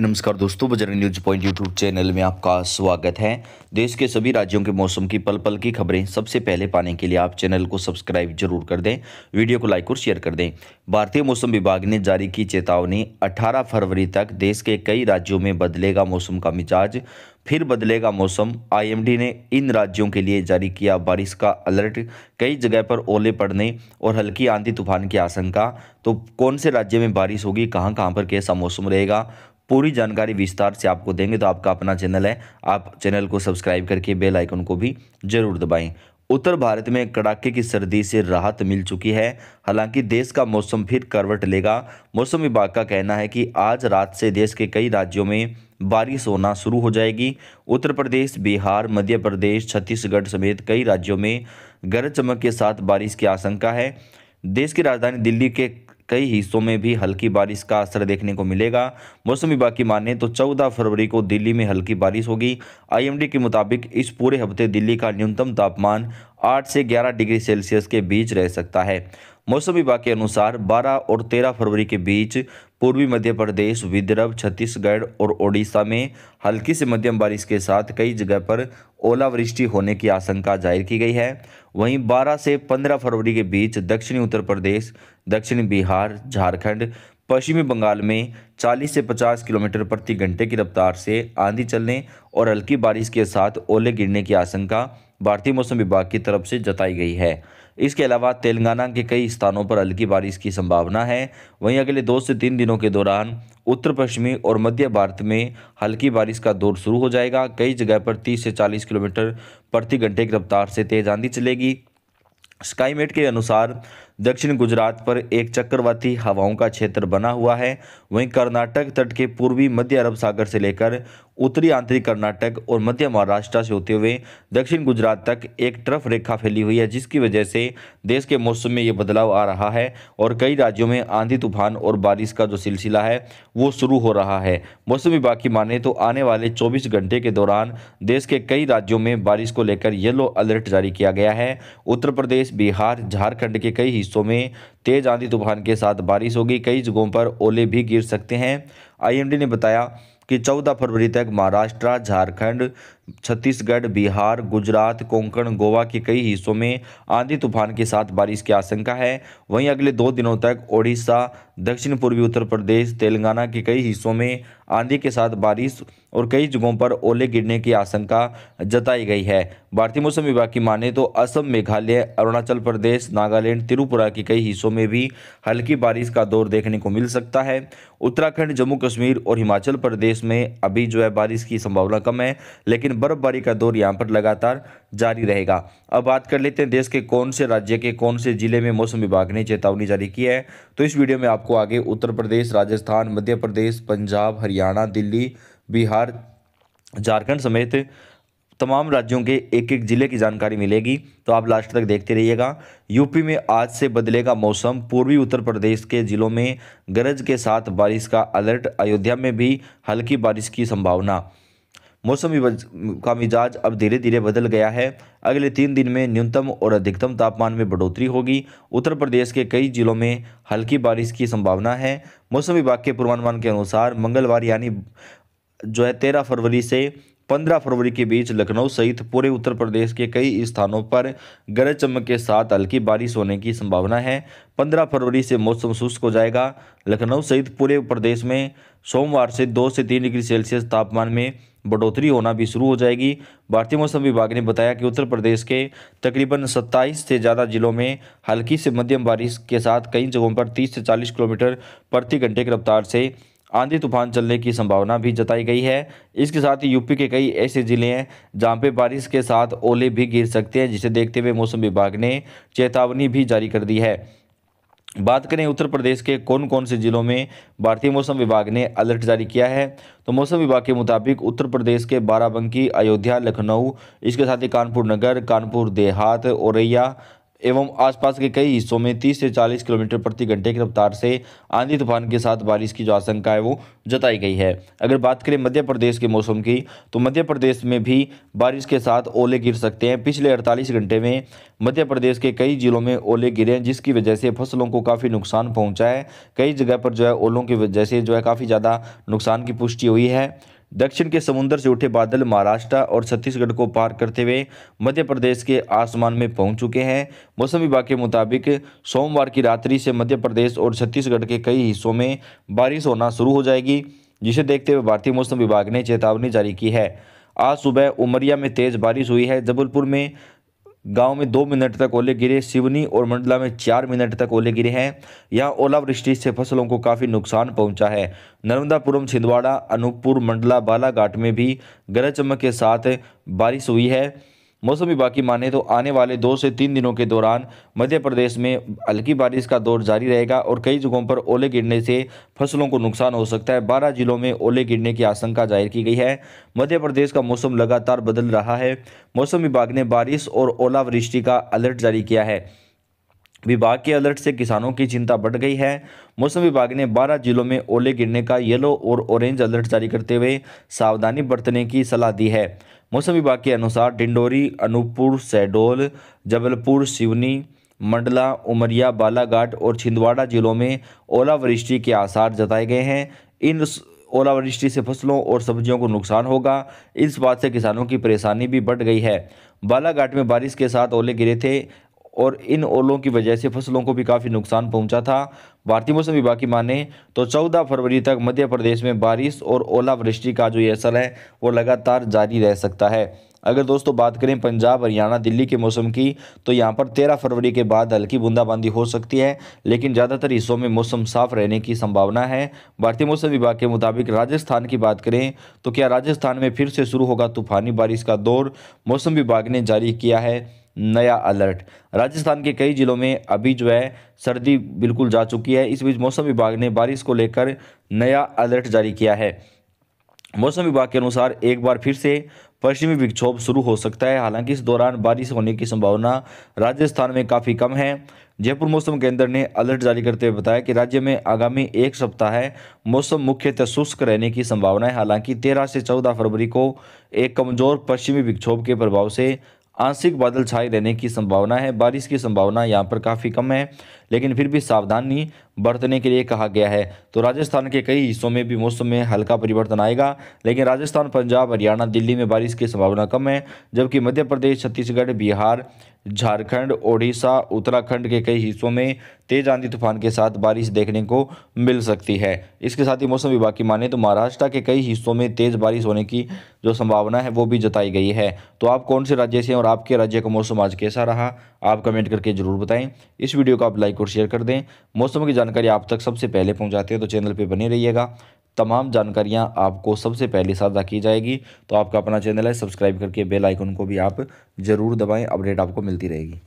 नमस्कार दोस्तों Bajrang news point YouTube channel में आपका स्वागत है देश के सभी राज्यों के मौसम की पल पल की खबरें सबसे पहले पाने के लिए आप चैनल को सब्सक्राइब जरूर कर दें वीडियो को लाइक और शेयर कर दें भारतीय मौसम विभाग ने जारी की चेतावनी 18 फरवरी तक देश के कई राज्यों में बदलेगा मौसम का मिजाज फिर बदलेगा मौसम आई ने इन राज्यों के लिए जारी किया बारिश का अलर्ट कई जगह पर ओले पड़ने और हल्की आंधी तूफान की आशंका तो कौन से राज्य में बारिश होगी कहां कहां पर कैसा मौसम रहेगा पूरी जानकारी विस्तार से आपको देंगे तो आपका अपना चैनल है आप चैनल को सब्सक्राइब करके बेल आइकन को भी जरूर दबाएं उत्तर भारत में कड़ाके की सर्दी से राहत मिल चुकी है हालांकि देश का मौसम फिर करवट लेगा मौसम विभाग का कहना है कि आज रात से देश के कई राज्यों में बारिश होना शुरू हो जाएगी उत्तर प्रदेश बिहार मध्य प्रदेश छत्तीसगढ़ समेत कई राज्यों में गरज चमक के साथ बारिश की आशंका है देश की राजधानी दिल्ली के कई हिस्सों में भी हल्की बारिश का असर देखने को मिलेगा मौसम विभाग की माने तो 14 फरवरी को दिल्ली में हल्की बारिश होगी आईएमडी के मुताबिक इस पूरे हफ्ते दिल्ली का न्यूनतम तापमान 8 से 11 डिग्री सेल्सियस के बीच रह सकता है मौसम विभाग के अनुसार 12 और 13 फरवरी के बीच पूर्वी मध्य प्रदेश विदर्भ छत्तीसगढ़ और ओडिशा में हल्की से मध्यम बारिश के साथ कई जगह पर ओलावृष्टि होने की आशंका जाहिर की गई है वहीं 12 से 15 फरवरी के बीच दक्षिणी उत्तर प्रदेश दक्षिणी बिहार झारखंड पश्चिमी बंगाल में 40 से 50 किलोमीटर प्रति घंटे की रफ्तार से आंधी चलने और हल्की बारिश के साथ ओले गिरने की आशंका भारतीय मौसम विभाग की तरफ से जताई गई है इसके अलावा तेलंगाना के कई स्थानों पर हल्की बारिश की संभावना है वहीं अगले दो से तीन दिनों के दौरान उत्तर पश्चिमी और मध्य भारत में हल्की बारिश का दौर शुरू हो जाएगा कई जगह पर 30 से 40 किलोमीटर प्रति घंटे की रफ्तार से तेज आंधी चलेगी स्काईमेट के अनुसार दक्षिण गुजरात पर एक चक्रवाती हवाओं का क्षेत्र बना हुआ है वहीं कर्नाटक तट के पूर्वी मध्य अरब सागर से लेकर उत्तरी आंतरिक कर्नाटक और मध्य महाराष्ट्र से होते हुए दक्षिण गुजरात तक एक ट्रफ रेखा फैली हुई है जिसकी वजह से देश के मौसम में ये बदलाव आ रहा है और कई राज्यों में आंधी तूफान और बारिश का जो सिलसिला है वो शुरू हो रहा है मौसम विभाग की माने तो आने वाले चौबीस घंटे के दौरान देश के कई राज्यों में बारिश को लेकर येलो अलर्ट जारी किया गया है उत्तर प्रदेश बिहार झारखंड के कई हिस्सों में तेज आंधी तूफान के साथ बारिश होगी कई जगहों पर ओले भी गिर सकते हैं आईएमडी ने बताया कि 14 फरवरी तक महाराष्ट्र झारखंड छत्तीसगढ़ बिहार गुजरात कोंकण गोवा के कई हिस्सों में आंधी तूफान के साथ बारिश की आशंका है वहीं अगले दो दिनों तक ओडिशा दक्षिण पूर्वी उत्तर प्रदेश तेलंगाना के कई हिस्सों में आंधी के साथ बारिश और कई जगहों पर ओले गिरने की आशंका जताई गई है भारतीय मौसम विभाग की माने तो असम मेघालय अरुणाचल प्रदेश नागालैंड त्रिपुरा के कई हिस्सों में भी हल्की बारिश का दौर देखने को मिल सकता है उत्तराखंड जम्मू कश्मीर और हिमाचल प्रदेश में अभी जो है बारिश की संभावना कम है लेकिन बर्फबारी का दौर यहाँ पर लगातार जारी रहेगा अब बात कर लेते हैं देश के कौन से राज्य के कौन से जिले में मौसम विभाग ने चेतावनी जारी की है तो इस वीडियो में आप आपको आगे उत्तर प्रदेश राजस्थान मध्य प्रदेश पंजाब हरियाणा दिल्ली बिहार झारखंड समेत तमाम राज्यों के एक एक ज़िले की जानकारी मिलेगी तो आप लास्ट तक देखते रहिएगा यूपी में आज से बदलेगा मौसम पूर्वी उत्तर प्रदेश के ज़िलों में गरज के साथ बारिश का अलर्ट अयोध्या में भी हल्की बारिश की संभावना मौसम का मिजाज अब धीरे धीरे बदल गया है अगले तीन दिन में न्यूनतम और अधिकतम तापमान में बढ़ोतरी होगी उत्तर प्रदेश के कई जिलों में हल्की बारिश की संभावना है मौसम विभाग के पूर्वानुमान के अनुसार मंगलवार यानी जो है तेरह फरवरी से पंद्रह फरवरी के बीच लखनऊ सहित पूरे उत्तर प्रदेश के कई स्थानों पर गरज चमक के साथ हल्की बारिश होने की संभावना है पंद्रह फरवरी से मौसम शुष्क हो जाएगा लखनऊ सहित पूरे प्रदेश में सोमवार से दो से तीन डिग्री सेल्सियस तापमान में बढ़ोतरी होना भी शुरू हो जाएगी भारतीय मौसम विभाग ने बताया कि उत्तर प्रदेश के तकरीबन 27 से ज़्यादा जिलों में हल्की से मध्यम बारिश के साथ कई जगहों पर 30 से 40 किलोमीटर प्रति घंटे की रफ्तार से आंधी तूफान चलने की संभावना भी जताई गई है इसके साथ ही यूपी के कई ऐसे ज़िले हैं जहाँ पे बारिश के साथ ओले भी गिर सकते हैं जिसे देखते हुए मौसम विभाग ने चेतावनी भी जारी कर दी है बात करें उत्तर प्रदेश के कौन कौन से जिलों में भारतीय मौसम विभाग ने अलर्ट जारी किया है तो मौसम विभाग के मुताबिक उत्तर प्रदेश के बाराबंकी अयोध्या लखनऊ इसके साथ ही कानपुर नगर कानपुर देहात औरैया एवं आसपास के कई हिस्सों में 30 से 40 किलोमीटर प्रति घंटे की रफ्तार से आंधी तूफान के साथ बारिश की जो आशंका है वो जताई गई है अगर बात करें मध्य प्रदेश के मौसम की तो मध्य प्रदेश में भी बारिश के साथ ओले गिर सकते हैं पिछले 48 घंटे में मध्य प्रदेश के कई जिलों में ओले गिरे हैं जिसकी वजह से फसलों को काफ़ी नुकसान पहुँचा है कई जगह पर जो है ओलों की वजह से जो है काफ़ी ज़्यादा नुकसान की पुष्टि हुई है दक्षिण के समुद्र से उठे बादल महाराष्ट्र और छत्तीसगढ़ को पार करते हुए मध्य प्रदेश के आसमान में पहुंच चुके हैं मौसम विभाग के मुताबिक सोमवार की रात्रि से मध्य प्रदेश और छत्तीसगढ़ के कई हिस्सों में बारिश होना शुरू हो जाएगी जिसे देखते हुए भारतीय मौसम विभाग ने चेतावनी जारी की है आज सुबह उमरिया में तेज बारिश हुई है जबलपुर में गांव में दो मिनट तक ओले गिरे सिवनी और मंडला में चार मिनट तक ओले गिरे हैं यहां ओलावृष्टि से फसलों को काफ़ी नुकसान पहुंचा है नर्मदापुरम छिंदवाड़ा अनूपपुर मंडला बालाघाट में भी गरज चमक के साथ बारिश हुई है मौसम विभाग की माने तो आने वाले दो से तीन दिनों के दौरान मध्य प्रदेश में हल्की बारिश का दौर जारी रहेगा और कई जगहों पर ओले गिरने से फसलों को नुकसान हो सकता है बारह जिलों में ओले गिरने की आशंका जाहिर की गई है मध्य प्रदेश का मौसम लगातार बदल रहा है मौसम विभाग ने बारिश और ओलावृष्टि का अलर्ट जारी किया है विभाग के अलर्ट से किसानों की चिंता बढ़ गई है मौसम विभाग ने 12 जिलों में ओले गिरने का येलो और ऑरेंज अलर्ट जारी करते हुए सावधानी बरतने की सलाह दी है मौसम विभाग के अनुसार डिंडोरी अनूपपुर सहडोल जबलपुर सिवनी मंडला उमरिया बालाघाट और छिंदवाड़ा जिलों में ओलावृष्टि के आसार जताए गए हैं इन ओलावृष्टि से फसलों और सब्जियों को नुकसान होगा इस बात से किसानों की परेशानी भी बढ़ गई है बालाघाट में बारिश के साथ ओले गिरे थे और इन ओलों की वजह से फसलों को भी काफ़ी नुकसान पहुंचा था भारतीय मौसम विभाग की माने तो 14 फरवरी तक मध्य प्रदेश में बारिश और ओलावृष्टि का जो ये असर है वो लगातार जारी रह सकता है अगर दोस्तों बात करें पंजाब हरियाणा दिल्ली के मौसम की तो यहाँ पर तेरह फरवरी के बाद हल्की बूंदाबांदी हो सकती है लेकिन ज़्यादातर हिस्सों में मौसम साफ रहने की संभावना है भारतीय मौसम विभाग के मुताबिक राजस्थान की बात करें तो क्या राजस्थान में फिर से शुरू होगा तूफानी बारिश का दौर मौसम विभाग ने जारी किया है नया अलर्ट राजस्थान के कई जिलों में अभी जो है सर्दी बिल्कुल जा चुकी है इस बीच मौसम विभाग ने बारिश को लेकर नया अलर्ट जारी किया है मौसम विभाग के अनुसार एक बार फिर से पश्चिमी विक्षोभ शुरू हो सकता है हालांकि इस दौरान बारिश होने की संभावना राजस्थान में काफ़ी कम है जयपुर मौसम केंद्र ने अलर्ट जारी करते हुए बताया कि राज्य में आगामी एक सप्ताह मौसम मुख्यतः शुष्क रहने की संभावना है हालांकि तेरह से चौदह फरवरी को एक कमजोर पश्चिमी विक्षोभ के प्रभाव से आंशिक बादल छाए रहने की संभावना है बारिश की संभावना यहाँ पर काफ़ी कम है लेकिन फिर भी सावधानी बरतने के लिए कहा गया है तो राजस्थान के कई हिस्सों में भी मौसम में हल्का परिवर्तन आएगा लेकिन राजस्थान पंजाब हरियाणा दिल्ली में बारिश की संभावना कम है जबकि मध्य प्रदेश छत्तीसगढ़ बिहार झारखंड ओडिशा उत्तराखंड के कई हिस्सों में तेज आंधी तूफान के साथ बारिश देखने को मिल सकती है इसके साथ ही मौसम विभाग की माने तो महाराष्ट्र के कई हिस्सों में तेज़ बारिश होने की जो संभावना है वो भी जताई गई है तो आप कौन से राज्य से हैं और आपके राज्य का मौसम आज कैसा रहा आप कमेंट करके ज़रूर बताएं इस वीडियो को आप लाइक और शेयर कर दें मौसम की जानकारी आप तक सबसे पहले पहुँचाते हैं तो चैनल पर बने रहिएगा तमाम जानकारियां आपको सबसे पहले साझा की जाएगी तो आपका अपना चैनल है सब्सक्राइब करके बेल आइकन को भी आप ज़रूर दबाएं अपडेट आपको मिलती रहेगी